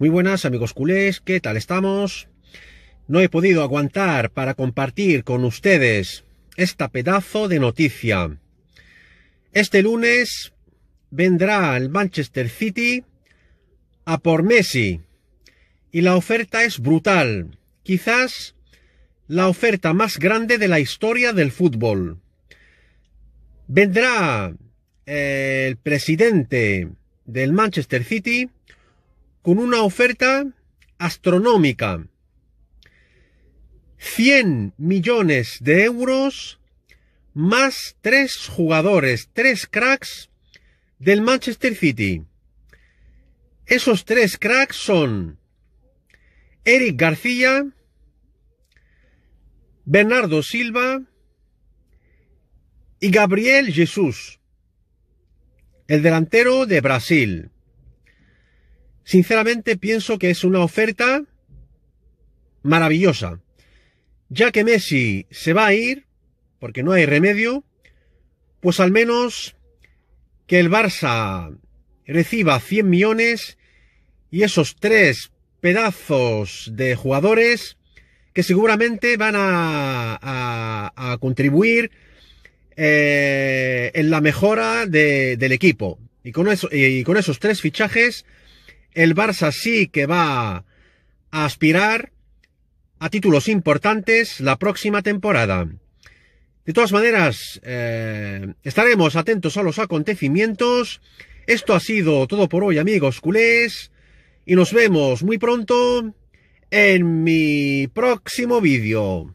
Muy buenas amigos culés, ¿qué tal estamos? No he podido aguantar para compartir con ustedes esta pedazo de noticia. Este lunes vendrá el Manchester City a por Messi y la oferta es brutal, quizás la oferta más grande de la historia del fútbol. Vendrá eh, el presidente del Manchester City, con una oferta astronómica. 100 millones de euros más tres jugadores, tres cracks del Manchester City. Esos tres cracks son Eric García, Bernardo Silva y Gabriel Jesús, el delantero de Brasil. Sinceramente pienso que es una oferta maravillosa. Ya que Messi se va a ir, porque no hay remedio, pues al menos que el Barça reciba 100 millones y esos tres pedazos de jugadores que seguramente van a, contribuir eh, en la mejora del equipo. Y con, y con esos tres fichajes el Barça sí que va a aspirar a títulos importantes la próxima temporada. De todas maneras, eh, estaremos atentos a los acontecimientos. Esto ha sido todo por hoy, amigos culés. Y nos vemos muy pronto en mi próximo vídeo.